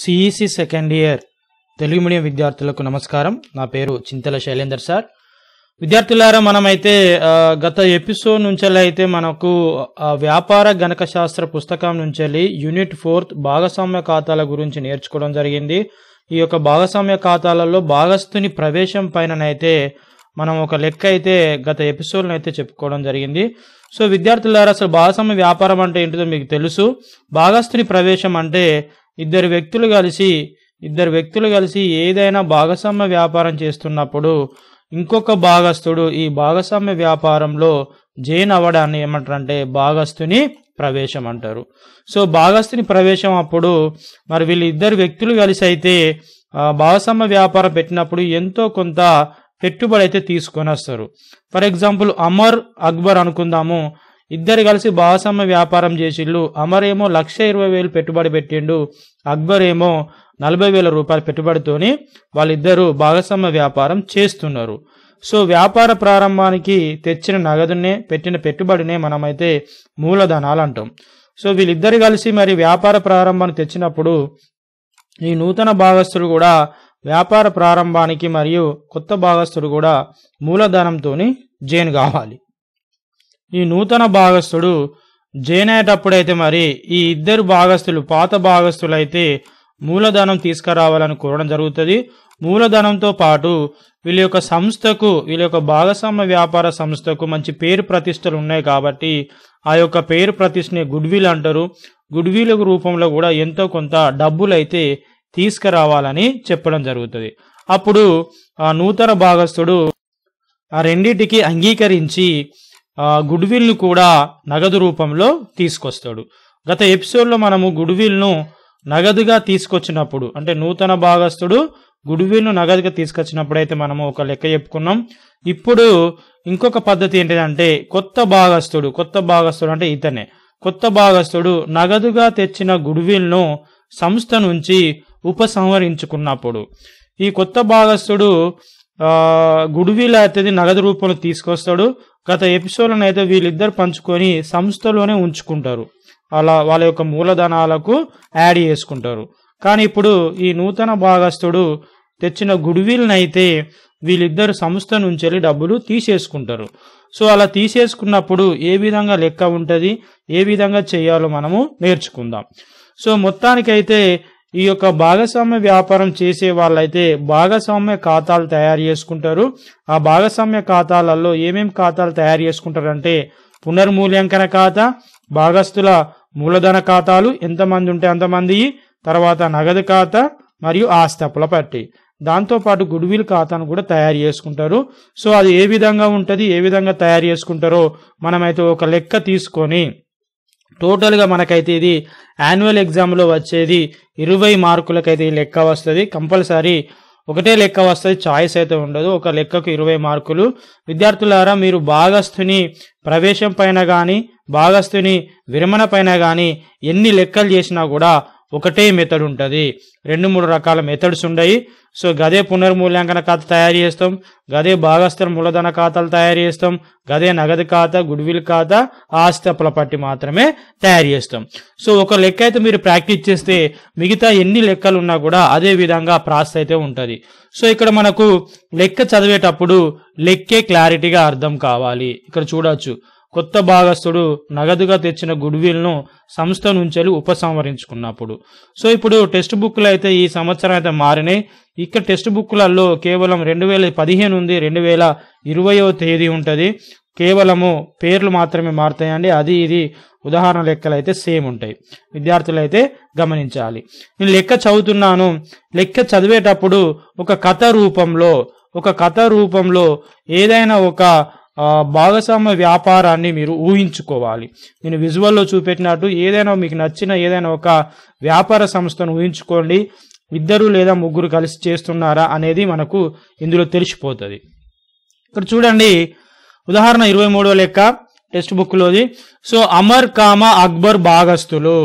CEC second year Telugu medium విద్యార్థులకు నమస్కారం నా పేరు చింతల శైలేందర్ సార్ విద్యార్థులారా మనమైతే గత ఎపిసోడ్ నుంచి అయితే మనకు వ్యాపార గణక శాస్త్ర పుస్తకం నుంచి యూనిట్ ఫోర్త్ భాగస్వామ్య ఖాతాల గురించి నేర్చుకోవడం జరిగింది ఈ యొక్క భాగస్వామ్య ఖాతాలలో భాగస్థుని ప్రవేశం పైననైతే మనం ఒక లెక్క అయితే గత ఎపిసోడ్ అయితే చెప్పుకోవడం జరిగింది సో విద్యార్థులారా అసలు భాగస్వామ్య వ్యాపారం అంటే ఏంటిదో మీకు తెలుసు భాగస్థుని ప్రవేశం అంటే ఇద్దరు వ్యక్తులు కలిసి ఇద్దరు వ్యక్తులు కలిసి ఏదైనా భాగస్వామ్య వ్యాపారం చేస్తున్నప్పుడు ఇంకొక భాగస్థుడు ఈ భాగస్వామ్య వ్యాపారంలో జైన్ అవ్వడాన్ని ఏమంటారంటే భాగస్థుని ప్రవేశం అంటారు సో భాగస్థుని ప్రవేశం అప్పుడు మరి వీళ్ళిద్దరు వ్యక్తులు కలిసి అయితే భాగస్వామ్య వ్యాపారం పెట్టినప్పుడు ఎంతో కొంత పెట్టుబడి అయితే తీసుకొని వస్తారు ఫర్ ఎగ్జాంపుల్ అమర్ అక్బర్ అనుకుందాము ఇద్దరు కలిసి భాగస్వామ్య వ్యాపారం చేసిళ్ళు అమరేమో లక్ష ఇరవై వేలు పెట్టుబడి పెట్టిండు అక్బర్ ఏమో నలభై వేల రూపాయలు పెట్టుబడితోని వాళ్ళిద్దరూ భాగస్వామ్య వ్యాపారం చేస్తున్నారు సో వ్యాపార ప్రారంభానికి తెచ్చిన నగదునే పెట్టిన పెట్టుబడినే మనమైతే మూలధనాలు అంటాం సో వీళ్ళిద్దరు కలిసి మరి వ్యాపార ప్రారంభాన్ని తెచ్చినప్పుడు ఈ నూతన భాగస్థులు కూడా వ్యాపార ప్రారంభానికి మరియు కొత్త భాగస్థులు కూడా మూలధనంతో జైన్ కావాలి ఈ నూతన భాగస్థుడు జైనయ్యేటప్పుడైతే మరి ఈ ఇద్దరు భాగస్థులు పాత భాగస్థులైతే మూలధనం తీసుకురావాలని కోరడం జరుగుతుంది మూలధనంతో పాటు వీళ్ళ యొక్క సంస్థకు వీళ్ళ యొక్క భాగస్వామ్య వ్యాపార సంస్థకు మంచి పేరు ప్రతిష్టలు ఉన్నాయి కాబట్టి ఆ యొక్క పేరు ప్రతిష్టని విల్ అంటారు విల్ రూపంలో కూడా ఎంతో కొంత డబ్బులు అయితే తీసుకురావాలని చెప్పడం జరుగుతుంది అప్పుడు ఆ నూతన భాగస్థుడు ఆ రెండింటికి అంగీకరించి గుడ్విల్ను కూడా నగదు రూపంలో తీసుకొస్తాడు గత ఎపిసోడ్లో మనము గుడ్విల్ను నగదుగా తీసుకొచ్చినప్పుడు అంటే నూతన భాగస్థుడు గుడ్విల్ను నగదుగా తీసుకొచ్చినప్పుడైతే మనము ఒక లెక్క చెప్పుకున్నాం ఇప్పుడు ఇంకొక పద్ధతి ఏంటిదంటే కొత్త భాగస్థుడు కొత్త భాగస్థుడు అంటే ఇతనే కొత్త భాగస్థుడు నగదుగా తెచ్చిన గుడ్విల్ను సంస్థ నుంచి ఉపసంహరించుకున్నప్పుడు ఈ కొత్త భాగస్థుడు గుడివిల్ అయితే నగదు రూపంలో తీసుకొస్తాడు గత ఎపిసోడ్లను అయితే వీళ్ళిద్దరు పంచుకొని సంస్థలోనే ఉంచుకుంటారు అలా వాళ్ళ యొక్క మూలధనాలకు యాడ్ చేసుకుంటారు కానీ ఇప్పుడు ఈ నూతన భాగస్థుడు తెచ్చిన గుడివిల్నైతే వీళ్ళిద్దరు సంస్థ నుంచి వెళ్ళి డబ్బులు తీసేసుకుంటారు సో అలా తీసేసుకున్నప్పుడు ఏ విధంగా లెక్క ఉంటుంది ఏ విధంగా చేయాలో మనము నేర్చుకుందాం సో మొత్తానికైతే ఈ యొక్క భాగస్వామ్య వ్యాపారం చేసే వాళ్ళైతే భాగస్వామ్య ఖాతాలు తయారు చేసుకుంటారు ఆ భాగస్వామ్య ఖాతాలలో ఏమేమి ఖాతాలు తయారు చేసుకుంటారంటే పునర్మూల్యాంకన ఖాతా భాగస్తుల మూలధన ఖాతాలు ఎంతమంది ఉంటే అంతమంది తర్వాత నగదు ఖాతా మరియు ఆస్తపుల పట్టి దాంతోపాటు గుడ్విల్ ఖాతాను కూడా తయారు చేసుకుంటారు సో అది ఏ విధంగా ఉంటుంది ఏ విధంగా తయారు చేసుకుంటారో మనమైతే ఒక లెక్క తీసుకొని టోటల్గా మనకైతే ఇది యాన్యువల్ ఎగ్జామ్లో వచ్చేది ఇరవై మార్కులకైతే ఈ లెక్క వస్తుంది కంపల్సరీ ఒకటే లెక్క వస్తుంది చాయిస్ అయితే ఉండదు ఒక లెక్కకు ఇరవై మార్కులు విద్యార్థులారా మీరు భాగస్థుని ప్రవేశం పైన కానీ భాగస్థుని విరమణ పైన కానీ ఎన్ని లెక్కలు చేసినా కూడా ఒకటే మెథడ్ ఉంటుంది రెండు మూడు రకాల మెథడ్స్ ఉండయి సో గదే పునర్మూల్యాంకన ఖాతా తయారు చేస్తాం గదే భాగస్థల మూలధన ఖాతాలు తయారు చేస్తాం గదే నగదు ఖాతా గుడ్విల్ ఖాతా ఆస్తి పట్టి మాత్రమే తయారు చేస్తాం సో ఒక లెక్క అయితే మీరు ప్రాక్టీస్ చేస్తే మిగతా ఎన్ని లెక్కలు ఉన్నా కూడా అదే విధంగా ప్రాసెస్ అయితే ఉంటుంది సో ఇక్కడ మనకు లెక్క చదివేటప్పుడు లెక్కే క్లారిటీగా అర్థం కావాలి ఇక్కడ చూడవచ్చు కొత్త భాగస్థుడు నగదుగా తెచ్చిన గుడ్విల్ను సంస్థ నుంచి ఉపసంహరించుకున్నప్పుడు సో ఇప్పుడు టెక్స్ట్ బుక్లు అయితే ఈ సంవత్సరం అయితే మారినాయి ఇక్కడ టెక్స్ట్ బుక్లలో కేవలం రెండు వేల పదిహేను ఉంది రెండు వేల ఇరవయో తేదీ ఉంటుంది కేవలము పేర్లు మాత్రమే మారుతాయండి అది ఇది ఉదాహరణ లెక్కలు అయితే సేమ్ ఉంటాయి విద్యార్థులు అయితే గమనించాలి నేను లెక్క చదువుతున్నాను లెక్క చదివేటప్పుడు ఒక కథ రూపంలో ఒక కథ రూపంలో ఏదైనా ఒక భాగస్వామ్య వ్యాపారాన్ని మీరు ఊహించుకోవాలి నేను విజువల్లో చూపెట్టినట్టు ఏదైనా మీకు నచ్చిన ఏదైనా ఒక వ్యాపార సంస్థను ఊహించుకోండి ఇద్దరు లేదా ముగ్గురు కలిసి చేస్తున్నారా అనేది మనకు ఇందులో తెలిసిపోతుంది ఇక్కడ చూడండి ఉదాహరణ ఇరవై మూడో లెక్క టెక్స్ట్ బుక్లోది సో అమర్ కామ అక్బర్ భాగస్తులు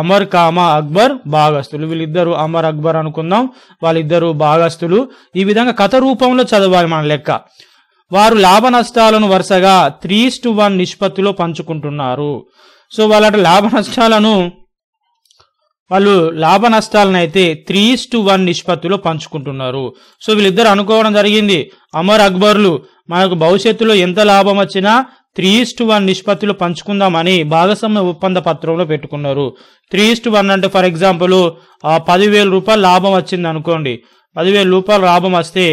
అమర్ కామ అక్బర్ భాగస్తులు వీళ్ళిద్దరు అమర్ అక్బర్ అనుకుందాం వాళ్ళిద్దరు భాగస్తులు ఈ విధంగా కథ రూపంలో చదవాలి మన లెక్క వారు లాభ నష్టాలను వరుసగా త్రీ టు వన్ నిష్పత్తిలో పంచుకుంటున్నారు సో వాళ్ళ లాభ నష్టాలను వాళ్ళు లాభ నష్టాలను అయితే త్రీ టు వన్ నిష్పత్తిలో పంచుకుంటున్నారు సో వీళ్ళిద్దరు అనుకోవడం జరిగింది అమర్ అక్బర్లు మనకు భవిష్యత్తులో ఎంత లాభం వచ్చినా త్రీ టు వన్ నిష్పత్తిలో పంచుకుందామని భాగస్వామ్య ఒప్పంద పత్రంలో పెట్టుకున్నారు త్రీ టు వన్ అంటే ఫర్ ఎగ్జాంపుల్ పదివేల రూపాయలు లాభం వచ్చింది అనుకోండి పదివేలు రూపాయలు లాభం వస్తే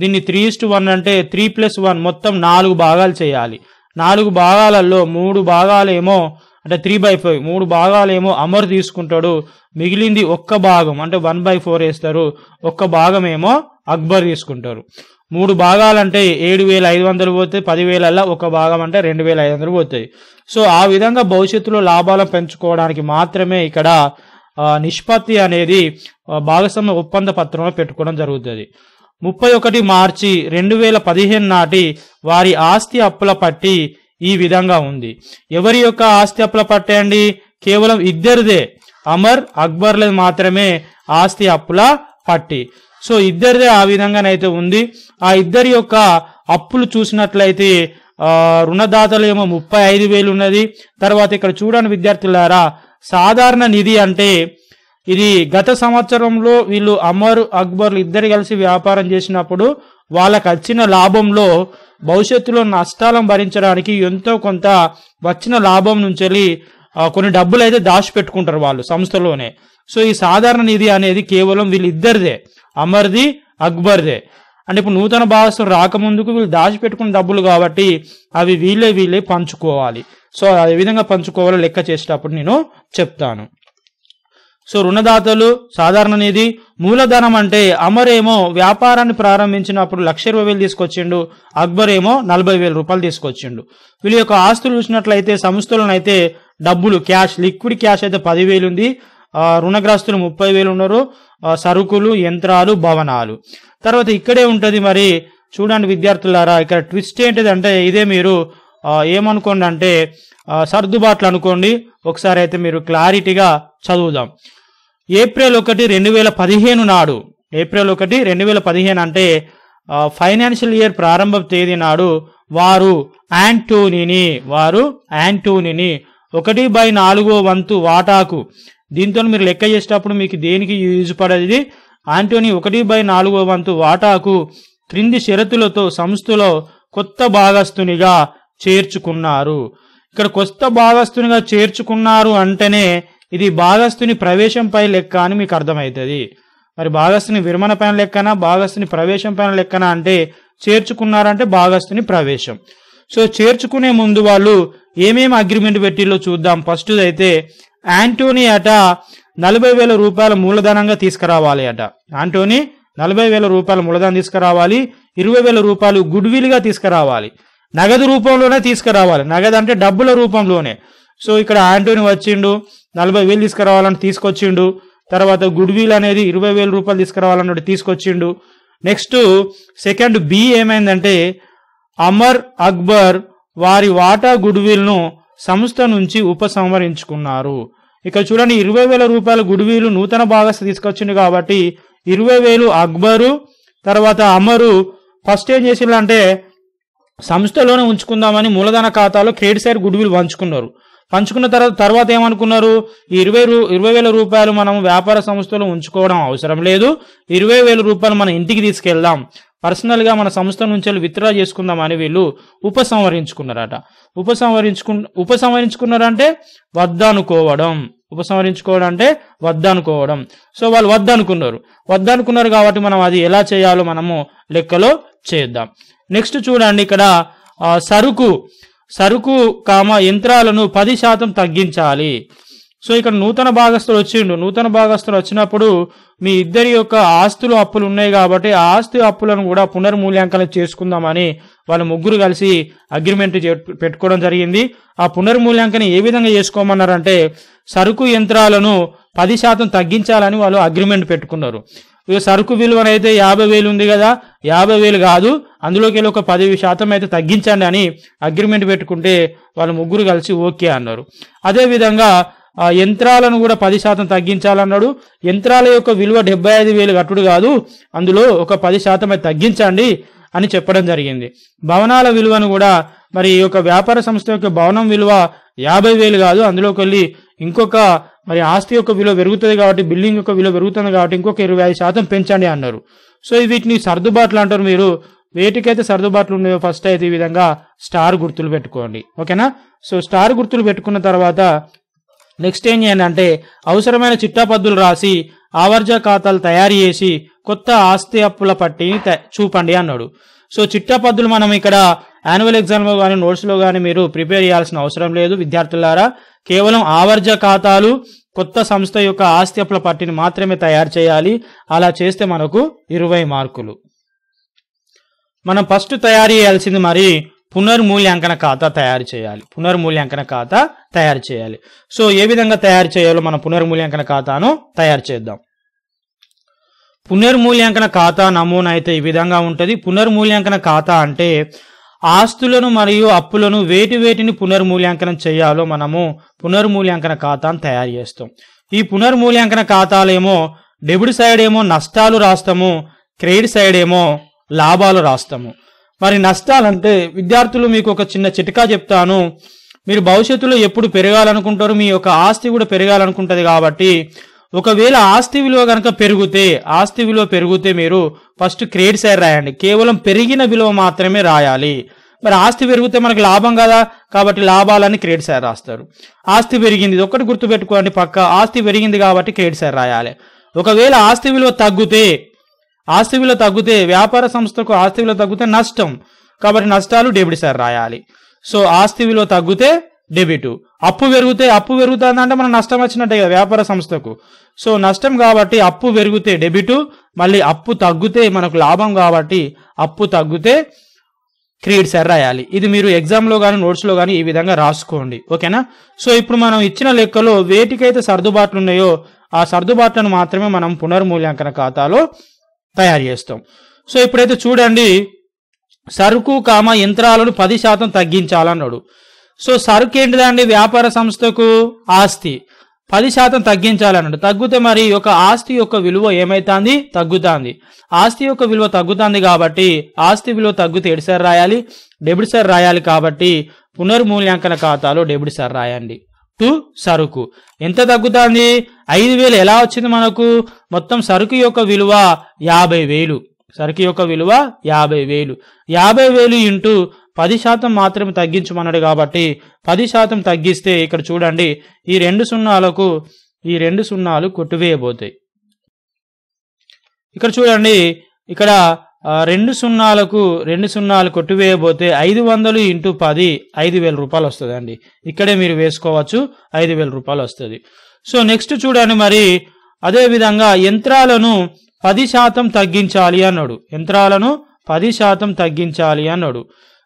దీన్ని త్రీ ఇస్ట్ వన్ అంటే త్రీ ప్లస్ వన్ మొత్తం నాలుగు భాగాలు చేయాలి నాలుగు భాగాలలో మూడు భాగాలేమో అంటే త్రీ బై ఫైవ్ మూడు భాగాలేమో అమర్ తీసుకుంటాడు మిగిలింది ఒక్క భాగం అంటే వన్ బై ఫోర్ వేస్తారు ఒక్క భాగం ఏమో అక్బర్ తీసుకుంటారు మూడు భాగాలంటే ఏడు వేల ఐదు వందలు పోతాయి పదివేలల్లో ఒక భాగం అంటే రెండు వేల ఐదు వందలు పోతాయి సో ఆ విధంగా భవిష్యత్తులో లాభాలను పెంచుకోవడానికి మాత్రమే ఇక్కడ నిష్పత్తి అనేది భాగస్వామ్య ఒప్పంద పత్రంలో పెట్టుకోవడం జరుగుతుంది ముప్పై ఒకటి మార్చి రెండు వేల పదిహేను నాటి వారి ఆస్తి అప్పుల పట్టి ఈ విధంగా ఉంది ఎవరి యొక్క ఆస్తి అప్పుల పట్టే అండి కేవలం ఇద్దరిదే అమర్ అక్బర్లది మాత్రమే ఆస్తి అప్పుల పట్టి సో ఇద్దరిదే ఆ విధంగానైతే ఉంది ఆ ఇద్దరి యొక్క అప్పులు చూసినట్లయితే రుణదాతలు ఏమో ముప్పై ఐదు వేలు ఉన్నది తర్వాత ఇక్కడ చూడండి విద్యార్థులారా సాధారణ నిధి అంటే ఇది గత సంవత్సరంలో వీళ్ళు అమర్ అక్బర్లు ఇద్దరు కలిసి వ్యాపారం చేసినప్పుడు వాళ్ళకు వచ్చిన లాభంలో భవిష్యత్తులో నష్టాలను భరించడానికి ఎంతో కొంత వచ్చిన లాభం నుంచి కొన్ని డబ్బులు అయితే దాచిపెట్టుకుంటారు వాళ్ళు సంస్థలోనే సో ఈ సాధారణ నిధి అనేది కేవలం వీళ్ళిద్దరిదే అమర్ది అక్బర్దే అంటే ఇప్పుడు నూతన భాగస్వామి రాకముందుకు వీళ్ళు దాచిపెట్టుకున్న డబ్బులు కాబట్టి అవి వీళ్ళే వీళ్ళే పంచుకోవాలి సో అదే విధంగా పంచుకోవాలో లెక్క చేసేటప్పుడు నేను చెప్తాను సో రుణదాతలు సాధారణ నిధి మూలధనం అంటే అమర్ ఏమో వ్యాపారాన్ని ప్రారంభించినప్పుడు లక్ష ఇరవై వేలు తీసుకొచ్చిండు అక్బర్ ఏమో నలభై వేల రూపాయలు తీసుకొచ్చిండు వీళ్ళ యొక్క ఆస్తులు చూసినట్లయితే సంస్థలనైతే డబ్బులు క్యాష్ లిక్విడ్ క్యాష్ అయితే పదివేలు ఉంది రుణగ్రస్తులు ముప్పై వేలు ఉన్నారు సరుకులు యంత్రాలు భవనాలు తర్వాత ఇక్కడే ఉంటుంది మరి చూడండి విద్యార్థులారా ఇక్కడ ట్విస్ట్ ఏంటిది అంటే ఇదే మీరు ఏమనుకోండి అంటే సర్దుబాట్లు అనుకోండి ఒకసారి అయితే మీరు క్లారిటీగా చదువుదాం ఏప్రిల్ ఒకటి రెండు వేల పదిహేను నాడు ఏప్రిల్ ఒకటి రెండు వేల పదిహేను అంటే ఫైనాన్షియల్ ఇయర్ ప్రారంభ తేదీ నాడు వారు యాంటోనీని వారు యాంటోనీని ఒకటి బై నాలుగో వంతు వాటాకు దీంతో మీరు లెక్క చేసేటప్పుడు మీకు దేనికి యూజ్ పడేది ఆంటోనీ ఒకటి బై నాలుగో వంతు వాటాకు క్రింది షరతులతో సంస్థలో కొత్త భాగస్తునిగా చేర్చుకున్నారు ఇక్కడ కొత్త భాగస్థునిగా చేర్చుకున్నారు అంటేనే ఇది భాగస్థుని ప్రవేశంపై లెక్క అని మీకు అర్థమవుతుంది మరి భాగస్థుని విరమణ పైన లెక్కనా భాగస్థుని ప్రవేశం పైన లెక్కనా అంటే చేర్చుకున్నారంటే భాగస్థుని ప్రవేశం సో చేర్చుకునే ముందు వాళ్ళు ఏమేమి అగ్రిమెంట్ పెట్టిలో చూద్దాం ఫస్ట్ అయితే యాంటోనీ అట నలభై వేల రూపాయల మూలధనంగా తీసుకురావాలి అట యాంటోనీ నలభై వేల రూపాయల మూలధనం తీసుకురావాలి ఇరవై వేల రూపాయలు గా తీసుకురావాలి నగదు రూపంలోనే తీసుకురావాలి నగదు అంటే డబ్బుల రూపంలోనే సో ఇక్కడ ఆంటోని వచ్చిండు నలభై వేలు తీసుకురావాలని తీసుకొచ్చిండు తర్వాత గుడ్ విల్ అనేది ఇరవై వేల రూపాయలు తీసుకురావాలన్నట్టు తీసుకొచ్చిండు నెక్స్ట్ సెకండ్ బి ఏమైందంటే అమర్ అక్బర్ వారి వాటా గుడ్ విల్ను సంస్థ నుంచి ఉపసంహరించుకున్నారు ఇక్కడ చూడండి ఇరవై వేల రూపాయల గుడ్ విల్ నూతన భాగస్థ తీసుకొచ్చిండు కాబట్టి ఇరవై వేలు అక్బరు తర్వాత అమరు ఫస్ట్ ఏం అంటే సంస్థలోనే ఉంచుకుందామని మూలధన ఖాతాలో క్రెడిట్ సైడ్ గుడ్ విల్ పంచుకున్నారు పంచుకున్న తర్వాత తర్వాత ఏమనుకున్నారు ఇరవై రూ ఇరవై వేల రూపాయలు మనం వ్యాపార సంస్థలో ఉంచుకోవడం అవసరం లేదు ఇరవై వేల రూపాయలు మన ఇంటికి తీసుకెళ్దాం పర్సనల్గా మన సంస్థ నుంచి విత్డ్రా చేసుకుందాం అని వీళ్ళు ఉపసంహరించుకున్నారట ఉపసంహరించుకు ఉపసంహరించుకున్నారంటే వద్దనుకోవడం ఉపసంహరించుకోవడం అంటే వద్దనుకోవడం సో వాళ్ళు వద్దనుకున్నారు వద్దనుకున్నారు కాబట్టి మనం అది ఎలా చేయాలో మనము లెక్కలో చేద్దాం నెక్స్ట్ చూడండి ఇక్కడ సరుకు సరుకు కామ యంత్రాలను పది శాతం తగ్గించాలి సో ఇక్కడ నూతన భాగస్తులు వచ్చిండు నూతన భాగస్తులు వచ్చినప్పుడు మీ ఇద్దరి యొక్క ఆస్తులు అప్పులు ఉన్నాయి కాబట్టి ఆ ఆస్తి అప్పులను కూడా పునర్మూల్యాంకనం చేసుకుందామని వాళ్ళు ముగ్గురు కలిసి అగ్రిమెంట్ పెట్టుకోవడం జరిగింది ఆ పునర్మూల్యాంకనం ఏ విధంగా చేసుకోమన్నారంటే సరుకు యంత్రాలను పది శాతం తగ్గించాలని వాళ్ళు అగ్రిమెంట్ పెట్టుకున్నారు ఇక సరుకు విలువనైతే యాభై వేలు ఉంది కదా యాభై వేలు కాదు అందులోకి వెళ్ళి ఒక పది శాతం అయితే తగ్గించండి అని అగ్రిమెంట్ పెట్టుకుంటే వాళ్ళు ముగ్గురు కలిసి ఓకే అన్నారు అదేవిధంగా యంత్రాలను కూడా పది శాతం తగ్గించాలన్నాడు యంత్రాల యొక్క విలువ డెబ్బై ఐదు వేలు కట్టుడు కాదు అందులో ఒక పది శాతం అయితే తగ్గించండి అని చెప్పడం జరిగింది భవనాల విలువను కూడా మరి ఈ యొక్క వ్యాపార సంస్థ యొక్క భవనం విలువ యాభై వేలు కాదు అందులోకి వెళ్ళి ఇంకొక మరి ఆస్తి యొక్క విలువ పెరుగుతుంది కాబట్టి బిల్డింగ్ యొక్క విలువ పెరుగుతుంది కాబట్టి ఇంకొక ఇరవై ఐదు శాతం పెంచండి అన్నారు సో వీటిని సర్దుబాట్లు అంటారు మీరు వేటికైతే సర్దుబాట్లు ఉన్నాయో ఫస్ట్ అయితే ఈ విధంగా స్టార్ గుర్తులు పెట్టుకోండి ఓకేనా సో స్టార్ గుర్తులు పెట్టుకున్న తర్వాత నెక్స్ట్ ఏం చేయండి అంటే అవసరమైన చిట్టాపద్దులు రాసి ఆవర్జ ఖాతాలు తయారు చేసి కొత్త ఆస్తి అప్పుల పట్టిని చూపండి అన్నాడు సో చిట్టాపద్దులు మనం ఇక్కడ యాన్యువల్ ఎగ్జామ్లో కానీ నోట్స్లో కానీ మీరు ప్రిపేర్ చేయాల్సిన అవసరం లేదు విద్యార్థులారా కేవలం ఆవర్జ ఖాతాలు కొత్త సంస్థ యొక్క ఆస్తి అప్పుల పట్టిని మాత్రమే తయారు చేయాలి అలా చేస్తే మనకు ఇరవై మార్కులు మనం ఫస్ట్ తయారు చేయాల్సింది మరి పునర్మూల్యాంకన ఖాతా తయారు చేయాలి పునర్మూల్యాంకన ఖాతా తయారు చేయాలి సో ఏ విధంగా తయారు చేయాలో మనం పునర్మూల్యాంకన ఖాతాను తయారు చేద్దాం పునర్మూల్యాంకన ఖాతా నమూనా అయితే ఈ విధంగా ఉంటుంది పునర్మూల్యాంకన ఖాతా అంటే ఆస్తులను మరియు అప్పులను వేటి వేటిని పునర్మూల్యాంకనం చేయాలో మనము పునర్మూల్యాంకన ఖాతాను తయారు చేస్తాం ఈ పునర్మూల్యాంకన ఖాతాలేమో డెబిట్ సైడ్ ఏమో నష్టాలు రాస్తాము క్రెడిట్ సైడ్ ఏమో లాభాలు రాస్తాము మరి నష్టాలంటే విద్యార్థులు మీకు ఒక చిన్న చిటికా చెప్తాను మీరు భవిష్యత్తులో ఎప్పుడు పెరగాలనుకుంటారు మీ యొక్క ఆస్తి కూడా పెరగాలనుకుంటుంది కాబట్టి ఒకవేళ ఆస్తి విలువ కనుక పెరిగితే ఆస్తి విలువ పెరిగితే మీరు ఫస్ట్ క్రియేట్ సైడ్ రాయండి కేవలం పెరిగిన విలువ మాత్రమే రాయాలి మరి ఆస్తి పెరిగితే మనకు లాభం కదా కాబట్టి లాభాలని క్రియేట్ సైడ్ రాస్తారు ఆస్తి పెరిగింది ఒకటి గుర్తుపెట్టుకోండి పక్క ఆస్తి పెరిగింది కాబట్టి క్రియేట్ సైడ్ రాయాలి ఒకవేళ ఆస్తి విలువ తగ్గితే ఆస్తి విలువ తగ్గితే వ్యాపార సంస్థకు ఆస్తి విలువ తగ్గితే నష్టం కాబట్టి నష్టాలు డెబిట్ సైడ్ రాయాలి సో ఆస్తి విలువ తగ్గితే డెబిట్ అప్పు పెరిగితే అప్పు పెరుగుతుంది అంటే మనం నష్టం వచ్చినట్టే కదా వ్యాపార సంస్థకు సో నష్టం కాబట్టి అప్పు పెరిగితే డెబిట్ మళ్ళీ అప్పు తగ్గితే మనకు లాభం కాబట్టి అప్పు తగ్గితే క్రియేట్స్ రాయాలి ఇది మీరు ఎగ్జామ్లో కానీ నోట్స్లో కానీ ఈ విధంగా రాసుకోండి ఓకేనా సో ఇప్పుడు మనం ఇచ్చిన లెక్కలో వేటికైతే సర్దుబాట్లు ఉన్నాయో ఆ సర్దుబాట్లను మాత్రమే మనం పునర్మూల్యాంకన ఖాతాలో తయారు చేస్తాం సో ఇప్పుడైతే చూడండి సరుకు కామ యంత్రాలను పది శాతం తగ్గించాలన్నాడు సో సరుకు ఏంటిదండి వ్యాపార సంస్థకు ఆస్తి పది శాతం తగ్గించాలన్నాడు తగ్గితే మరి యొక్క ఆస్తి యొక్క విలువ ఏమైతుంది తగ్గుతుంది ఆస్తి యొక్క విలువ తగ్గుతుంది కాబట్టి ఆస్తి విలువ తగ్గితే ఎడిసారి రాయాలి డెబిట్ సార్ రాయాలి కాబట్టి పునర్మూల్యాంకన ఖాతాలో డెబిట్ సార్ రాయండి టు సరుకు ఎంత తగ్గుతుంది ఐదు వేలు ఎలా వచ్చింది మనకు మొత్తం సరుకు యొక్క విలువ యాభై వేలు సరుకు యొక్క విలువ యాభై వేలు యాభై వేలు ఇంటూ పది శాతం మాత్రమే తగ్గించమన్నాడు కాబట్టి పది శాతం తగ్గిస్తే ఇక్కడ చూడండి ఈ రెండు సున్నాలకు ఈ రెండు సున్నాలు కొట్టువేయబోతాయి ఇక్కడ చూడండి ఇక్కడ రెండు సున్నాలకు రెండు సున్నాలు కొట్టువేయబోతే ఐదు వందలు ఇంటూ పది ఐదు వేల రూపాయలు వస్తుందండి ఇక్కడే మీరు వేసుకోవచ్చు ఐదు వేల రూపాయలు వస్తుంది సో నెక్స్ట్ చూడండి మరి అదేవిధంగా యంత్రాలను పది శాతం తగ్గించాలి అన్నాడు యంత్రాలను పది శాతం తగ్గించాలి అన్నాడు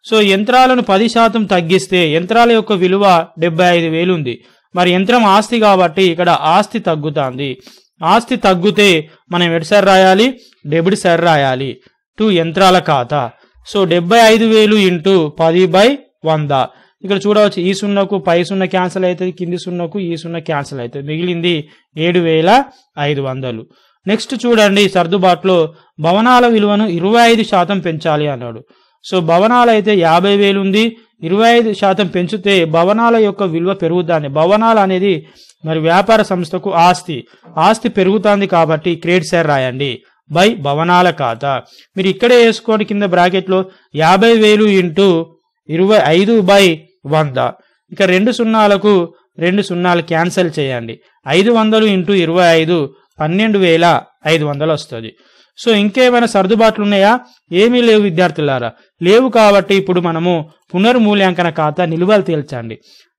సో యంత్రాలను పది శాతం తగ్గిస్తే యంత్రాల యొక్క విలువ డెబ్బై ఐదు వేలు ఉంది మరి యంత్రం ఆస్తి కాబట్టి ఇక్కడ ఆస్తి తగ్గుతుంది ఆస్తి తగ్గితే మనం ఎటుసారి రాయాలి డెబిట్ సార్ రాయాలి టూ యంత్రాల ఖాతా సో డెబ్బై ఐదు వేలు ఇంటూ పది బై వంద ఇక్కడ చూడవచ్చు ఈ సున్నకు పై సున్న క్యాన్సిల్ అవుతుంది కింది సున్నకు ఈ సున్న క్యాన్సిల్ అవుతుంది మిగిలింది ఏడు వేల ఐదు వందలు నెక్స్ట్ చూడండి సర్దుబాటులో భవనాల విలువను ఇరవై ఐదు శాతం పెంచాలి అన్నాడు సో భవనాలు అయితే యాభై వేలు ఉంది ఇరవై ఐదు శాతం పెంచితే భవనాల యొక్క విలువ పెరుగుతుంది భవనాలు అనేది మరి వ్యాపార సంస్థకు ఆస్తి ఆస్తి పెరుగుతుంది కాబట్టి క్రెడిట్ షేర్ రాయండి బై భవనాల ఖాతా మీరు ఇక్కడే వేసుకోండి కింద బ్రాకెట్లో యాభై వేలు ఇంటూ ఇరవై ఐదు బై వంద ఇక రెండు సున్నాలకు రెండు సున్నాలు క్యాన్సిల్ చేయండి ఐదు వందలు ఇంటూ ఇరవై ఐదు పన్నెండు వేల ఐదు వందలు వస్తుంది సో ఇంకేమైనా సర్దుబాట్లు ఉన్నాయా ఏమీ లేవు విద్యార్థులారా లేవు కాబట్టి ఇప్పుడు మనము పునర్మూల్యాంకన ఖాతా నిలువలు తేల్చండి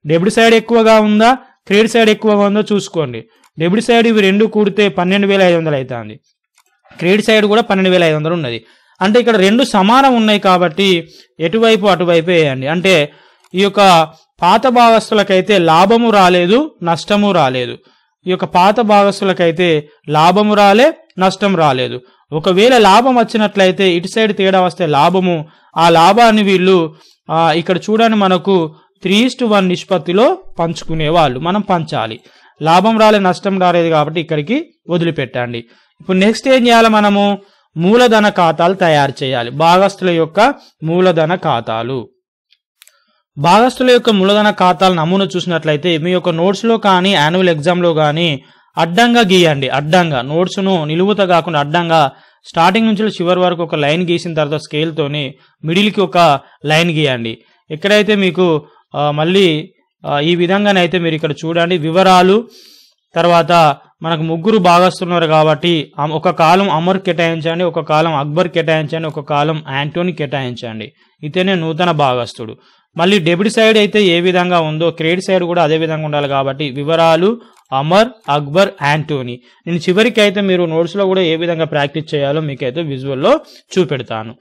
డెబిట్ సైడ్ ఎక్కువగా ఉందా క్రెడిట్ సైడ్ ఎక్కువగా ఉందో చూసుకోండి డెబిట్ సైడ్ ఇవి రెండు కూడితే పన్నెండు వేల ఐదు వందలు అవుతుంది క్రెడిట్ సైడ్ కూడా పన్నెండు వేల ఐదు వందలు ఉన్నది అంటే ఇక్కడ రెండు సమానం ఉన్నాయి కాబట్టి ఎటువైపు అటువైపు వేయండి అంటే ఈ యొక్క పాత భాగస్తులకైతే లాభము రాలేదు నష్టము రాలేదు ఈ యొక్క పాత భాగస్తులకైతే లాభము రాలే నష్టం రాలేదు ఒకవేళ లాభం వచ్చినట్లయితే ఇటు సైడ్ తేడా వస్తే లాభము ఆ లాభాన్ని వీళ్ళు ఇక్కడ చూడని మనకు త్రీ ఇస్ట్ వన్ నిష్పత్తిలో పంచుకునేవాళ్ళు మనం పంచాలి లాభం రాలే నష్టం రాలేదు కాబట్టి ఇక్కడికి వదిలిపెట్టండి ఇప్పుడు నెక్స్ట్ ఏం చేయాలి మనము మూలధన ఖాతాలు తయారు చేయాలి భాగస్తుల యొక్క మూలధన ఖాతాలు భాగస్తుల యొక్క మూలధన ఖాతాల నమూనా చూసినట్లయితే మీ యొక్క నోట్స్లో కానీ యాన్యువల్ ఎగ్జామ్లో కానీ అడ్డంగా గీయండి అడ్డంగా నోట్స్ను నిలువుత కాకుండా అడ్డంగా స్టార్టింగ్ నుంచి చివరి వరకు ఒక లైన్ గీసిన తర్వాత స్కేల్తోని మిడిల్కి ఒక లైన్ గీయండి ఎక్కడైతే మీకు మళ్ళీ ఈ విధంగానైతే మీరు ఇక్కడ చూడండి వివరాలు తర్వాత మనకు ముగ్గురు భాగస్తున్నారు కాబట్టి ఒక కాలం అమర్ కేటాయించండి ఒక కాలం అక్బర్ కేటాయించండి ఒక కాలం యాంటోని కేటాయించండి ఇతనే నూతన భాగస్తుడు మళ్ళీ డెబిట్ సైడ్ అయితే ఏ విధంగా ఉందో క్రెడిట్ సైడ్ కూడా అదే విధంగా ఉండాలి కాబట్టి వివరాలు అమర్ అక్బర్ యాంటోనీ నేను చివరికి అయితే మీరు నోట్స్లో కూడా ఏ విధంగా ప్రాక్టీస్ చేయాలో మీకైతే విజువల్లో చూపెడతాను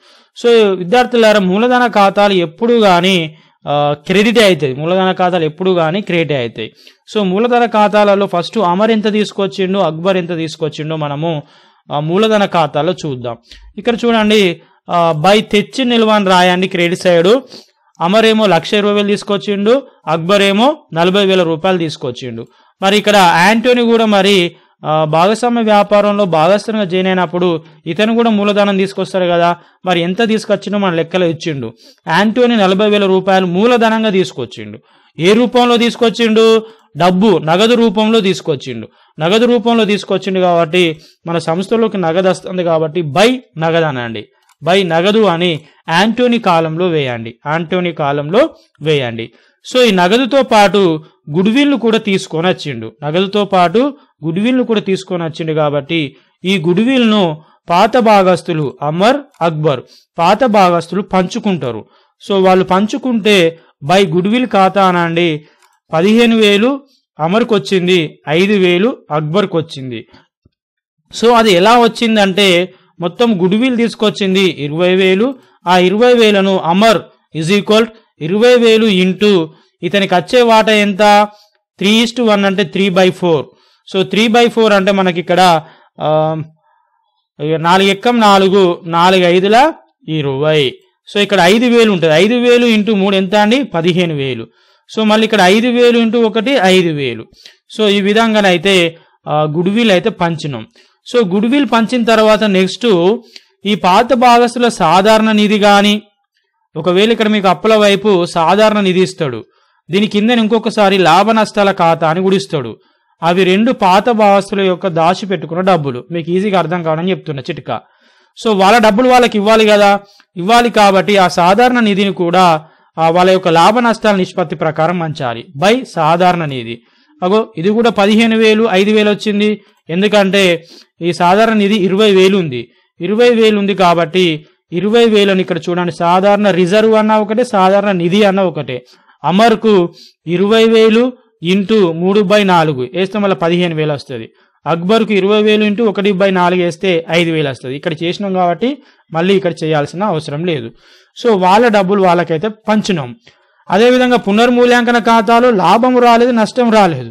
సో విద్యార్థులారా మూలధన ఖాతాలు ఎప్పుడు కానీ క్రెడిట్ అవుతాయి మూలధన ఖాతాలు ఎప్పుడు కానీ క్రెడిట్ అవుతాయి సో మూలధన ఖాతాలలో ఫస్ట్ అమర్ ఎంత తీసుకొచ్చిండో అక్బర్ ఎంత తీసుకొచ్చిండో మనము మూలధన ఖాతాలో చూద్దాం ఇక్కడ చూడండి బై తెచ్చి నిల్వ అని రాయండి క్రెడిట్ సైడ్ అమర్ ఏమో లక్ష ఇరవై వేలు తీసుకొచ్చిండు అక్బర్ ఏమో నలభై వేల రూపాయలు తీసుకొచ్చిండు మరి ఇక్కడ యాంటోని కూడా మరి భాగస్వామ్య వ్యాపారంలో భాగస్థంగా జాయిన్ అయినప్పుడు ఇతను కూడా మూలధనం తీసుకొస్తారు కదా మరి ఎంత తీసుకొచ్చిండో మన లెక్కలో ఇచ్చిండు యాంటోని నలభై వేల రూపాయలు మూలధనంగా తీసుకొచ్చిండు ఏ రూపంలో తీసుకొచ్చిండు డబ్బు నగదు రూపంలో తీసుకొచ్చిండు నగదు రూపంలో తీసుకొచ్చిండు కాబట్టి మన సంస్థలోకి నగదు వస్తుంది కాబట్టి బై నగదు అనండి బై నగదు అని యాంటోని కాలంలో వేయండి ఆంటోని కాలంలో వేయండి సో ఈ నగదుతో పాటు గుడ్విల్ను కూడా తీసుకొని వచ్చిండు నగదుతో పాటు గుడ్విల్ను కూడా తీసుకొని వచ్చిండు కాబట్టి ఈ గుడ్విల్ను పాత భాగస్తులు అమర్ అక్బర్ పాత భాగస్తులు పంచుకుంటారు సో వాళ్ళు పంచుకుంటే బై గుడ్విల్ ఖాతా అనండి పదిహేను వేలు అమర్కి వచ్చింది ఐదు వేలు అక్బర్కి వచ్చింది సో అది ఎలా వచ్చిందంటే మొత్తం గుడ్ విల్ తీసుకొచ్చింది ఇరవై వేలు ఆ ఇరవై వేలను అమర్ ఇజ్ ఈక్వల్ ఇరవై వేలు ఇంటూ ఇతనికి వచ్చే వాట ఎంత త్రీ ఇస్ట్ వన్ అంటే three by four so three by four అంటే మనకి ఇక్కడ నాలుగు ఎక్కం నాలుగు నాలుగు ఐదుల ఇరవై సో ఇక్కడ ఐదు వేలు ఉంటుంది ఐదు వేలు ఇంటూ మూడు ఎంత అండి పదిహేను వేలు సో మళ్ళీ ఇక్కడ ఐదు వేలు ఇంటూ ఒకటి ఐదు వేలు సో ఈ విధంగానైతే గుడ్ విల్ అయితే పంచినాం సో గుడ్ విల్ పంచిన తర్వాత నెక్స్ట్ ఈ పాత భాగస్తుల సాధారణ నిధి కానీ ఒకవేళ ఇక్కడ మీకు అప్పుల వైపు సాధారణ నిధి ఇస్తాడు దీని కింద ఇంకొకసారి లాభ నష్టాల ఖాతా అని ఇస్తాడు అవి రెండు పాత భాగస్తుల యొక్క దాచి పెట్టుకున్న డబ్బులు మీకు ఈజీగా అర్థం కావడం చెప్తున్నా చిట్కా సో వాళ్ళ డబ్బులు వాళ్ళకి ఇవ్వాలి కదా ఇవ్వాలి కాబట్టి ఆ సాధారణ నిధిని కూడా వాళ్ళ యొక్క లాభ నష్టాల నిష్పత్తి ప్రకారం మంచాలి బై సాధారణ నిధి అగో ఇది కూడా పదిహేను వేలు ఐదు వేలు వచ్చింది ఎందుకంటే ఈ సాధారణ నిధి ఇరవై వేలు ఉంది ఇరవై వేలు ఉంది కాబట్టి ఇరవై వేలని ఇక్కడ చూడండి సాధారణ రిజర్వ్ అన్న ఒకటే సాధారణ నిధి అన్న ఒకటే అమర్కు ఇరవై వేలు ఇంటూ మూడు బై నాలుగు వేస్తే మళ్ళీ పదిహేను వేలు వస్తుంది అక్బర్కు ఇరవై వేలు ఇంటూ ఒకటి బై నాలుగు వేస్తే ఐదు వేలు వస్తుంది ఇక్కడ చేసినాం కాబట్టి మళ్ళీ ఇక్కడ చేయాల్సిన అవసరం లేదు సో వాళ్ళ డబ్బులు వాళ్ళకైతే పంచినాం అదేవిధంగా పునర్మూల్యాంకన ఖాతాలో లాభం రాలేదు నష్టం రాలేదు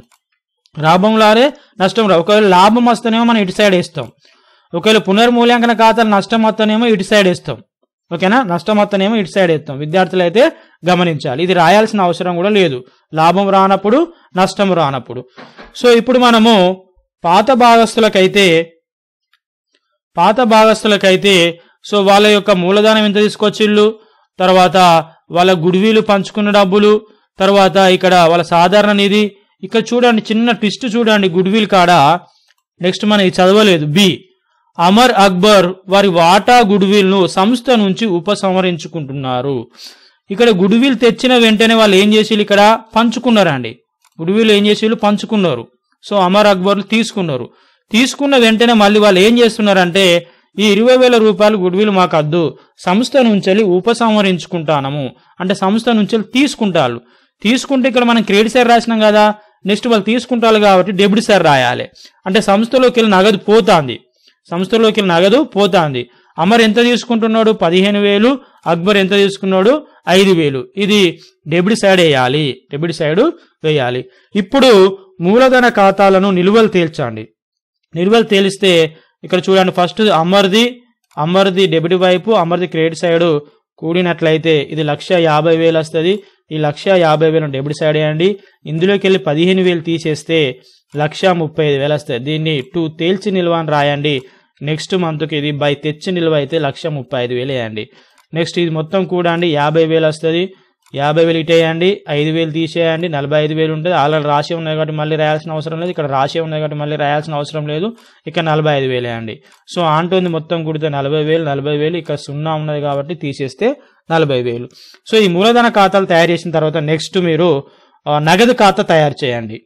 లారే నష్టం రా ఒకవేళ లాభం వస్తేనేమో మనం ఇటు సైడ్ వేస్తాం ఒకవేళ పునర్మూల్యాంకన ఖాతాలు నష్టం వస్తేనేమో ఇటు సైడ్ వేస్తాం ఓకేనా నష్టం వస్తేనేమో ఇటు సైడ్ వేస్తాం విద్యార్థులు అయితే గమనించాలి ఇది రాయాల్సిన అవసరం కూడా లేదు లాభం రానప్పుడు నష్టం రానప్పుడు సో ఇప్పుడు మనము పాత భాగస్తులకైతే పాత భాగస్తులకైతే సో వాళ్ళ యొక్క మూలధనం ఎంత తీసుకొచ్చిళ్ళు తర్వాత వాళ్ళ గుడివీలు పంచుకున్న డబ్బులు తర్వాత ఇక్కడ వాళ్ళ సాధారణ నిధి ఇక్కడ చూడండి చిన్న ట్విస్ట్ చూడండి గుడ్ విల్ కాడ నెక్స్ట్ మనం ఇది చదవలేదు బి అమర్ అక్బర్ వారి వాటా గుడ్ విల్ ను సంస్థ నుంచి ఉపసంహరించుకుంటున్నారు ఇక్కడ గుడ్ విల్ తెచ్చిన వెంటనే వాళ్ళు ఏం చేసి ఇక్కడ పంచుకున్నారండి గుడ్ విల్ ఏం చేసి పంచుకున్నారు సో అమర్ అక్బర్లు తీసుకున్నారు తీసుకున్న వెంటనే మళ్ళీ వాళ్ళు ఏం చేస్తున్నారంటే ఈ ఇరవై వేల రూపాయలు గుడ్ విల్ మాకద్దు సంస్థ నుంచి ఉపసంహరించుకుంటానము అంటే సంస్థ నుంచి తీసుకుంటారు తీసుకుంటే ఇక్కడ మనం క్రెడిట్ సైడ్ రాసినాం కదా నెక్స్ట్ వాళ్ళు తీసుకుంటారు కాబట్టి డెబిట్ సైడ్ రాయాలి అంటే సంస్థలోకి వెళ్ళి నగదు పోతాంది సంస్థలోకి వెళ్ళి నగదు పోతాంది అమర్ ఎంత తీసుకుంటున్నాడు పదిహేను వేలు అక్బర్ ఎంత తీసుకున్నాడు ఐదు వేలు ఇది డెబిట్ సైడ్ వేయాలి డెబిట్ సైడ్ వేయాలి ఇప్పుడు మూలధన ఖాతాలను నిలువలు తేల్చండి నిలువలు తేలిస్తే ఇక్కడ చూడండి ఫస్ట్ అమర్ది అమర్ది డెబిట్ వైపు అమర్ది క్రెడిట్ సైడ్ కూడినట్లయితే ఇది లక్ష యాభై వేలు వస్తుంది ఈ లక్ష యాభై వేలు ఉంటాయి సైడ్ అయ్యండి ఇందులోకి వెళ్ళి పదిహేను వేలు తీసేస్తే లక్ష ముప్పై ఐదు వేలు వస్తాయి దీన్ని టూ తేల్చి నిల్వ అని రాయండి నెక్స్ట్ మంత్కి ఇది బై తెచ్చి నిల్వ అయితే లక్ష ముప్పై ఐదు వేలు వేయండి నెక్స్ట్ ఇది మొత్తం కూడా అండి యాభై వేలు వస్తుంది యాభై వేలు ఇటేయండి ఐదు వేలు తీసేయండి నలభై ఐదు వేలు ఉంటుంది ఆల్రెడీ రాసి ఉన్నాయి కాబట్టి మళ్ళీ రాయాల్సిన అవసరం లేదు ఇక్కడ రాసి ఉన్నాయి కాబట్టి మళ్ళీ రాయాల్సిన అవసరం లేదు ఇక్కడ నలభై ఐదు వేలు అండి సో ఆంటుంది మొత్తం కుడితే నలభై వేలు నలభై వేలు ఇక్కడ సున్నా ఉన్నది కాబట్టి తీసేస్తే నలభై వేలు సో ఈ మూలధన ఖాతాలు తయారు చేసిన తర్వాత నెక్స్ట్ మీరు నగదు ఖాతా తయారు చేయండి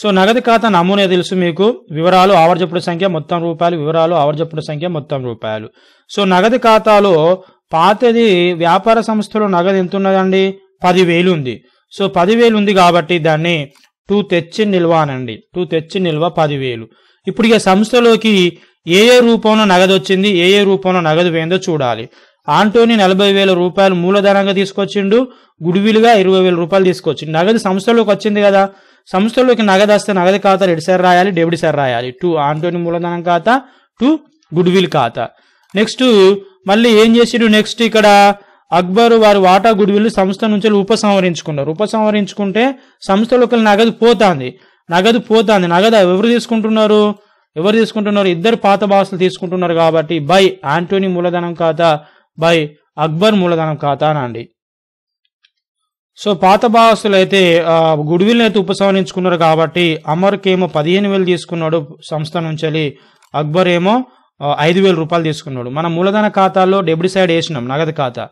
సో నగదు ఖాతా నమూనా తెలుసు మీకు వివరాలు ఆవర్జప్పుడు సంఖ్య మొత్తం రూపాయలు వివరాలు ఆవర్జప్పుడు సంఖ్య మొత్తం రూపాయలు సో నగదు ఖాతాలో పాతది వ్యాపార సంస్థలో నగదు ఎంత ఉన్నదండి పదివేలు ఉంది సో పదివేలు ఉంది కాబట్టి దాన్ని టూ తెచ్చి నిల్వ అనండి టూ తెచ్చి నిల్వ పదివేలు ఇప్పుడు ఇక సంస్థలోకి ఏ ఏ రూపంలో నగదు వచ్చింది ఏ ఏ రూపంలో నగదు పోయిందో చూడాలి ఆంటోని నలభై వేల రూపాయలు మూలధనంగా తీసుకొచ్చిండు గుడివిలుగా ఇరవై వేల రూపాయలు తీసుకొచ్చిండు నగదు సంస్థలోకి వచ్చింది కదా సంస్థలోకి నగదు వస్తే నగదు ఖాతాలు ఎటు సార్ రాయాలి డెబిట్ సార్ రాయాలి టూ ఆంటోని మూలధనం ఖాతా టూ గుడ్విల్ ఖాతా నెక్స్ట్ మళ్ళీ ఏం చేసిరు నెక్స్ట్ ఇక్కడ అక్బరు వారు వాటా గుడివిల్ సంస్థ నుంచి ఉపసంహరించుకున్నారు ఉపసంహరించుకుంటే సంస్థలోకి నగదు పోతాంది నగదు పోతుంది నగదు ఎవరు తీసుకుంటున్నారు ఎవరు తీసుకుంటున్నారు ఇద్దరు పాత భాషలు తీసుకుంటున్నారు కాబట్టి బై ఆంటోనీ మూలధనం ఖాతా బై అక్బర్ మూలధనం ఖాతా అనండి సో పాత భాషలు అయితే గుడివిల్ని అయితే ఉపసంహరించుకున్నారు కాబట్టి అమర్కేమో పదిహేను వేలు తీసుకున్నాడు సంస్థ నుంచి అక్బర్ ఏమో ఐదు వేల రూపాయలు తీసుకున్నాడు మన మూలధన ఖాతాలో డెబిట్ సైడ్ వేసినాం నగదు ఖాతా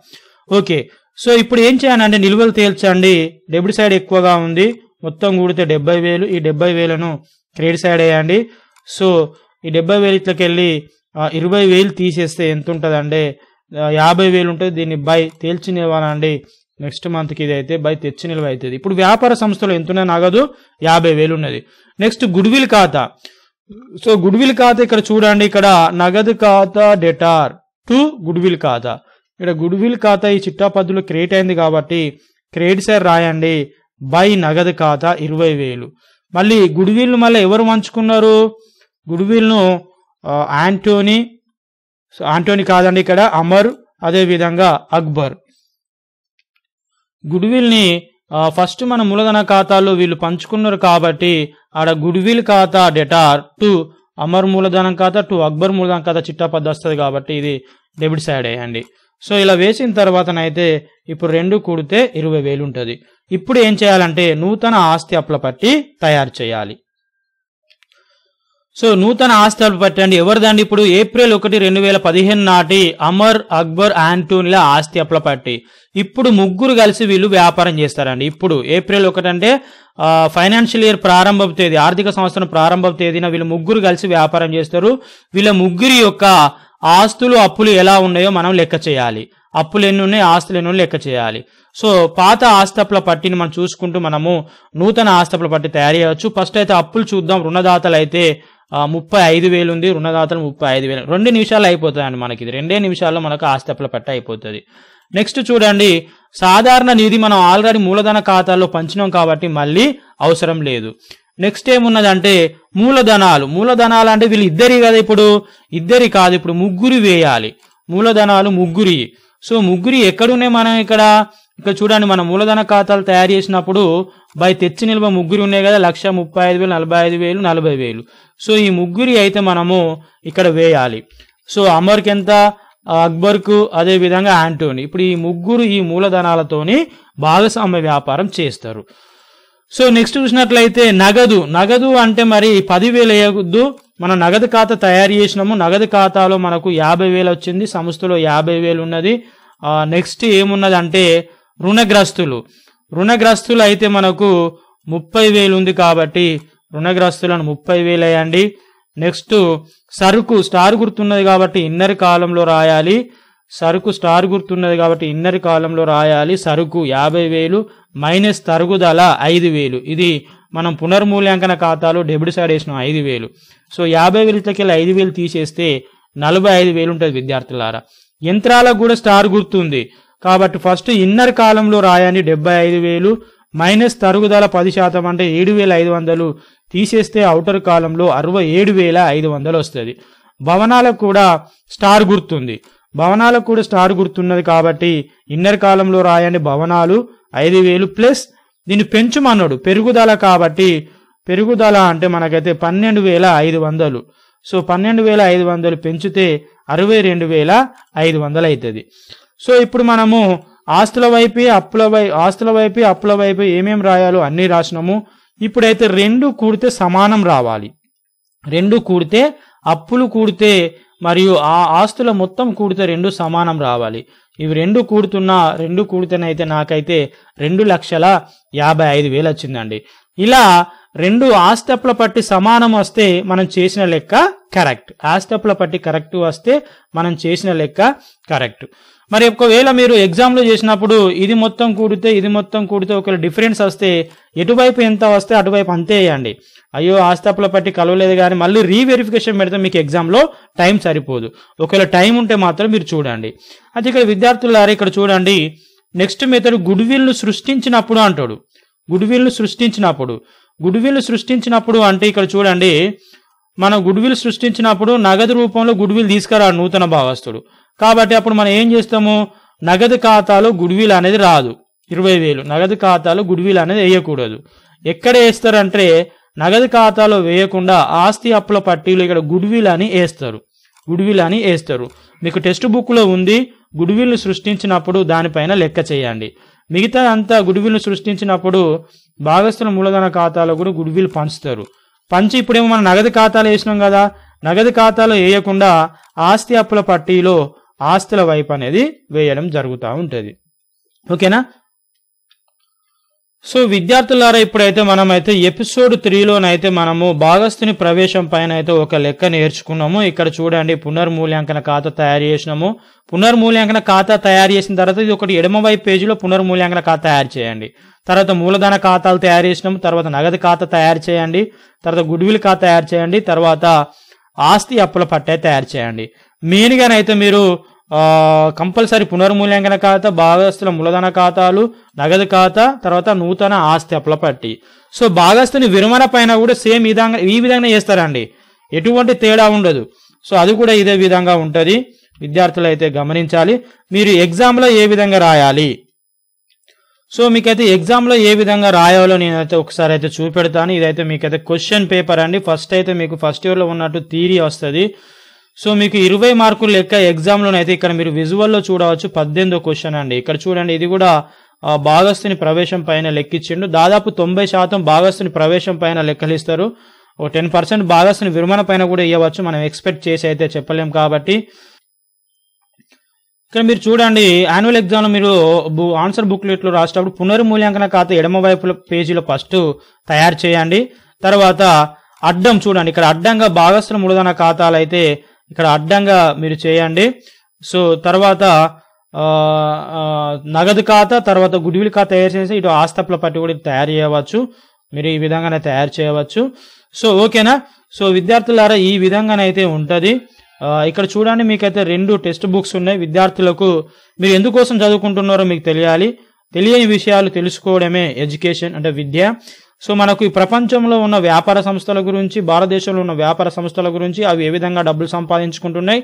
ఓకే సో ఇప్పుడు ఏం చేయాలంటే నిల్వలు తేల్చండి డెబిట్ సైడ్ ఎక్కువగా ఉంది మొత్తం కూడితే డెబ్బై వేలు ఈ డెబ్బై వేలను క్రెడిట్ సైడ్ వేయండి సో ఈ డెబ్బై వేలు ఇట్లకెళ్ళి ఇరవై వేలు తీసేస్తే ఎంత ఉంటుంది అండి యాభై వేలు ఉంటుంది దీన్ని బై తేల్చి నిలవాలండి నెక్స్ట్ మంత్కి ఇది అయితే బై తెచ్చి నిల్వ అవుతుంది ఇప్పుడు వ్యాపార సంస్థలో ఎంత ఉన్నాయి నగదు యాభై వేలు ఉన్నది నెక్స్ట్ గుడ్విల్ ఖాతా సో గుడ్ విల్ ఖాతా ఇక్కడ చూడండి ఇక్కడ నగదు ఖాతా డెటార్ టు గుడ్ విల్ ఖాతా ఇక్కడ గుడ్ విల్ ఖాతా ఈ చిట్టా పద్ధతిలో క్రియేట్ అయింది కాబట్టి క్రియేట్ సార్ రాయండి బై నగదు ఖాతా ఇరవై వేలు మళ్ళీ గుడ్ విల్ మళ్ళీ ఎవరు పంచుకున్నారు గుడ్ ను ఆంటోనీ ఆంటోనీ కాదండి ఇక్కడ అమర్ అదేవిధంగా అక్బర్ గుడ్ ని ఫస్ట్ మన మూలధన ఖాతాలో వీళ్ళు పంచుకున్నారు కాబట్టి ఆడ గుడ్ విల్ ఖాతా డెటార్ టు అమర్ మూలధనం ఖాతా టు అక్బర్ మూలధనం ఖాతా చిట్టా పద్ధతి వస్తుంది కాబట్టి ఇది డెబిట్ సైడ్ అయ్యండి సో ఇలా వేసిన తర్వాతనైతే ఇప్పుడు రెండు కూడితే ఇరవై వేలు ఉంటుంది ఇప్పుడు ఏం చేయాలంటే నూతన ఆస్తి అప్ల పట్టి తయారు చేయాలి సో నూతన ఆస్తులు పట్టండి ఎవరిదండి ఇప్పుడు ఏప్రిల్ ఒకటి రెండు వేల పదిహేను నాటి అమర్ అక్బర్ ఆంటోనీల ఆస్తి అప్ల పట్టి ఇప్పుడు ముగ్గురు కలిసి వీళ్ళు వ్యాపారం చేస్తారండి ఇప్పుడు ఏప్రిల్ ఒకటి అంటే ఫైనాన్షియల్ ఇయర్ ప్రారంభ తేదీ ఆర్థిక సంవత్సరం ప్రారంభ తేదీన వీళ్ళు ముగ్గురు కలిసి వ్యాపారం చేస్తారు వీళ్ళ ముగ్గురి యొక్క ఆస్తులు అప్పులు ఎలా ఉన్నాయో మనం లెక్క చేయాలి అప్పులు ఎన్ని ఉన్నాయి ఆస్తులు ఎన్ని లెక్క చేయాలి సో పాత ఆస్తపుల పట్టిని మనం చూసుకుంటూ మనము నూతన ఆస్తపుల పట్టి తయారు చేయవచ్చు ఫస్ట్ అయితే అప్పులు చూద్దాం రుణదాతలు అయితే ముప్పై ఐదు వేలు ఉంది రుణదాతలు ముప్పై ఐదు వేలు రెండు నిమిషాలు అయిపోతాయండి మనకి రెండే నిమిషాల్లో మనకు ఆస్తిపల పెట్ట అయిపోతుంది నెక్స్ట్ చూడండి సాధారణ నిధి మనం ఆల్రెడీ మూలధన ఖాతాల్లో పంచినాం కాబట్టి మళ్ళీ అవసరం లేదు నెక్స్ట్ ఏమున్నదంటే మూలధనాలు మూలధనాలు అంటే వీళ్ళు ఇద్దరి కదా ఇప్పుడు ఇద్దరి కాదు ఇప్పుడు ముగ్గురు వేయాలి మూలధనాలు ముగ్గురి సో ముగ్గురి ఎక్కడున్నాయి మనం ఇక్కడ ఇక్కడ చూడండి మన మూలధన ఖాతాలు తయారు చేసినప్పుడు బై తెచ్చి నిల్వ ముగ్గురు ఉన్నాయి కదా లక్ష ముప్పై ఐదు వేలు నలభై ఐదు వేలు నలభై వేలు సో ఈ ముగ్గురి అయితే మనము ఇక్కడ వేయాలి సో అమర్కి ఎంత అక్బర్కు అదే విధంగా యాంటోని ఇప్పుడు ఈ ముగ్గురు ఈ మూలధనాలతోని భాగస్వామ్య వ్యాపారం చేస్తారు సో నెక్స్ట్ చూసినట్లయితే నగదు నగదు అంటే మరి పదివేలు వేయద్దు మన నగదు ఖాతా తయారు చేసినాము నగదు ఖాతాలో మనకు యాభై వేలు వచ్చింది సంస్థలో యాభై వేలు ఉన్నది నెక్స్ట్ ఏమున్నది అంటే రుణగ్రస్తులు రుణగ్రస్తులు అయితే మనకు ముప్పై వేలు ఉంది కాబట్టి రుణగ్రస్తులను ముప్పై వేలు వేయండి నెక్స్ట్ సరుకు స్టార్ గుర్తున్నది కాబట్టి ఇన్నర్ కాలంలో రాయాలి సరుకు స్టార్ గుర్తున్నది కాబట్టి ఇన్నర్ కాలంలో రాయాలి సరుకు యాభై వేలు మైనస్ తరుగుదల ఐదు వేలు ఇది మనం పునర్మూల్యాంకన ఖాతాలో డెబిట్ సైడ్ వేసిన ఐదు వేలు సో యాభై వేలు వేలకెళ్ళి ఐదు వేలు తీసేస్తే నలభై ఐదు వేలు ఉంటుంది విద్యార్థులారా యంత్రాలకు కూడా స్టార్ గుర్తుంది కాబట్టి ఫస్ట్ ఇన్నర్ కాలంలో రాయాలి డెబ్బై ఐదు వేలు మైనస్ తరుగుదల పది శాతం అంటే ఏడు వేల ఐదు వందలు తీసేస్తే అవుటర్ కాలంలో అరవై ఏడు వేల ఐదు వందలు వస్తుంది భవనాలకు కూడా స్టార్ గుర్తుంది భవనాలకు కూడా స్టార్ గుర్తున్నది కాబట్టి ఇన్నర్ కాలంలో రాయని భవనాలు ఐదు వేలు ప్లస్ దీన్ని పెంచుమన్నాడు పెరుగుదల కాబట్టి పెరుగుదల అంటే మనకైతే పన్నెండు వేల ఐదు వందలు సో పన్నెండు వేల ఐదు వందలు పెంచితే అరవై రెండు వేల ఐదు వందలు అవుతుంది సో ఇప్పుడు మనము ఆస్తుల వైపు అప్పుల వై ఆస్తుల వైపు అప్పుల వైపు ఏమేమి రాయాలో అన్నీ రాసినాము ఇప్పుడైతే రెండు కూడితే సమానం రావాలి రెండు కూడితే అప్పులు కూడితే మరియు ఆ ఆస్తుల మొత్తం కూడితే రెండు సమానం రావాలి ఇవి రెండు కూడుతున్నా రెండు కూడితేనైతే నాకైతే రెండు లక్షల యాభై ఐదు వేలు వచ్చిందండి ఇలా రెండు ఆస్తప్ల పట్టి సమానం వస్తే మనం చేసిన లెక్క కరెక్ట్ ఆ స్టెప్ల పట్టి కరెక్ట్ వస్తే మనం చేసిన లెక్క కరెక్ట్ మరి ఒకవేళ మీరు ఎగ్జామ్లో చేసినప్పుడు ఇది మొత్తం కూడితే ఇది మొత్తం కూడితే ఒకవేళ డిఫరెన్స్ వస్తే ఎటువైపు ఎంత వస్తే అటువైపు అంతే వేయండి అయ్యో స్టెప్ల పట్టి కలవలేదు కానీ మళ్ళీ రీవెరిఫికేషన్ పెడితే మీకు ఎగ్జామ్లో టైం సరిపోదు ఒకవేళ టైం ఉంటే మాత్రం మీరు చూడండి అయితే ఇక్కడ విద్యార్థులారా ఇక్కడ చూడండి నెక్స్ట్ మెథడ్ గుడ్ సృష్టించినప్పుడు అంటాడు గుడ్ సృష్టించినప్పుడు గుడ్ సృష్టించినప్పుడు అంటే ఇక్కడ చూడండి మనం విల్ సృష్టించినప్పుడు నగదు రూపంలో విల్ తీసుకురా నూతన భావస్థుడు కాబట్టి అప్పుడు మనం ఏం చేస్తాము నగదు ఖాతాలో విల్ అనేది రాదు ఇరవై వేలు నగదు ఖాతాలో విల్ అనేది వేయకూడదు ఎక్కడ వేస్తారంటే నగదు ఖాతాలో వేయకుండా ఆస్తి అప్పుల పట్టీలు ఇక్కడ విల్ అని వేస్తారు విల్ అని వేస్తారు మీకు టెక్స్ట్ బుక్లో ఉంది గుడ్విల్ను సృష్టించినప్పుడు దానిపైన లెక్క చేయండి మిగతా అంతా గుడ్విల్ను సృష్టించినప్పుడు భాగస్థుల మూలధన ఖాతాలో కూడా విల్ పంచుతారు పంచి ఇప్పుడేమో మనం నగదు ఖాతాలు వేసినాం కదా నగదు ఖాతాలో వేయకుండా ఆస్తి అప్పుల పట్టీలో ఆస్తుల వైపు అనేది వేయడం జరుగుతూ ఉంటుంది ఓకేనా సో విద్యార్థులారా ఇప్పుడైతే మనమైతే ఎపిసోడ్ త్రీలోనైతే మనము భాగస్థుని ప్రవేశం పైన అయితే ఒక లెక్క నేర్చుకున్నాము ఇక్కడ చూడండి పునర్మూల్యాంకన ఖాతా తయారు చేసినాము పునర్మూల్యాంకన ఖాతా తయారు చేసిన తర్వాత ఇది ఒకటి ఎడమవైపు పేజీలో పునర్మూల్యాంకన ఖాతా తయారు చేయండి తర్వాత మూలధన ఖాతాలు తయారు చేసినాము తర్వాత నగదు ఖాతా తయారు చేయండి తర్వాత గుడ్విల్ ఖాతా తయారు చేయండి తర్వాత ఆస్తి అప్పుల పట్టే తయారు చేయండి మెయిన్గానైతే మీరు కంపల్సరీ పునర్మూల్యాంకన ఖాతా భాగస్తుల మూలధన ఖాతాలు నగదు ఖాతా తర్వాత నూతన ఆస్తి అప్లపట్టి సో భాగస్తుని విరమణ పైన కూడా సేమ్ విధంగా ఈ విధంగా చేస్తారండి ఎటువంటి తేడా ఉండదు సో అది కూడా ఇదే విధంగా ఉంటుంది విద్యార్థులు అయితే గమనించాలి మీరు ఎగ్జామ్లో ఏ విధంగా రాయాలి సో మీకైతే ఎగ్జామ్లో ఏ విధంగా రాయాలో నేనైతే ఒకసారి అయితే చూపెడతాను ఇదైతే మీకైతే క్వశ్చన్ పేపర్ అండి ఫస్ట్ అయితే మీకు ఫస్ట్ ఇయర్లో ఉన్నట్టు థీరీ వస్తుంది సో మీకు ఇరవై మార్కులు లెక్క ఎగ్జామ్లోనైతే ఇక్కడ మీరు విజువల్లో చూడవచ్చు పద్దెనిమిదో క్వశ్చన్ అండి ఇక్కడ చూడండి ఇది కూడా భాగస్తుని ప్రవేశం పైన లెక్కించిండు దాదాపు తొంభై శాతం భాగస్తుని ప్రవేశం పైన లెక్కలిస్తారు ఓ టెన్ పర్సెంట్ భాగస్తుని విరమణ పైన కూడా ఇవ్వచ్చు మనం ఎక్స్పెక్ట్ చేసి అయితే చెప్పలేం కాబట్టి ఇక్కడ మీరు చూడండి యాన్యువల్ ఎగ్జామ్లో మీరు ఆన్సర్ బుక్లెట్లో రాసేటప్పుడు పునర్మూల్యాంకన ఖాతా ఎడమ వైపుల పేజీలో ఫస్ట్ తయారు చేయండి తర్వాత అడ్డం చూడండి ఇక్కడ అడ్డంగా భాగస్థుల మూలధన ఖాతాలు అయితే ఇక్కడ అడ్డంగా మీరు చేయండి సో తర్వాత నగదు ఖాతా తర్వాత గుడివిల్ ఖాతా తయారు చేసి ఇటు ఆస్తప్ల పట్టి కూడా తయారు చేయవచ్చు మీరు ఈ విధంగానే తయారు చేయవచ్చు సో ఓకేనా సో విద్యార్థులారా ఈ విధంగానైతే ఉంటుంది ఇక్కడ చూడండి మీకైతే రెండు టెక్స్ట్ బుక్స్ ఉన్నాయి విద్యార్థులకు మీరు ఎందుకోసం చదువుకుంటున్నారో మీకు తెలియాలి తెలియని విషయాలు తెలుసుకోవడమే ఎడ్యుకేషన్ అంటే విద్య సో మనకు ఈ ప్రపంచంలో ఉన్న వ్యాపార సంస్థల గురించి భారతదేశంలో ఉన్న వ్యాపార సంస్థల గురించి అవి ఏ విధంగా డబ్బులు సంపాదించుకుంటున్నాయి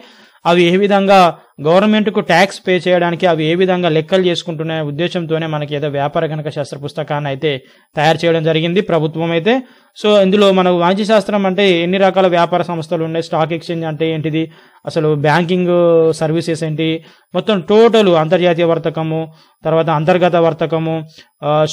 అవి ఏ విధంగా గవర్నమెంట్కు ట్యాక్స్ పే చేయడానికి అవి ఏ విధంగా లెక్కలు చేసుకుంటున్నాయనే ఉద్దేశంతోనే మనకి ఏదో వ్యాపార గణక శాస్త్ర పుస్తకాన్ని అయితే తయారు చేయడం జరిగింది ప్రభుత్వం అయితే సో ఇందులో మనకు వాణిజ్య శాస్త్రం అంటే ఎన్ని రకాల వ్యాపార సంస్థలు ఉన్నాయి స్టాక్ ఎక్స్చేంజ్ అంటే ఏంటిది అసలు బ్యాంకింగ్ సర్వీసెస్ ఏంటి మొత్తం టోటల్ అంతర్జాతీయ వర్తకము తర్వాత అంతర్గత వర్తకము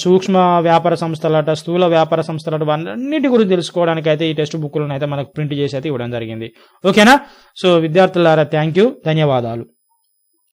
సూక్ష్మ వ్యాపార సంస్థలట స్థూల వ్యాపార సంస్థలట అన్నిటి గురించి తెలుసుకోవడానికి అయితే ఈ టెక్స్ట్ బుక్లను అయితే మనకు ప్రింట్ చేసి అయితే ఇవ్వడం జరిగింది ఓకేనా సో విద్యార్థులారా థ్యాంక్ యూ ధన్యవాదాలు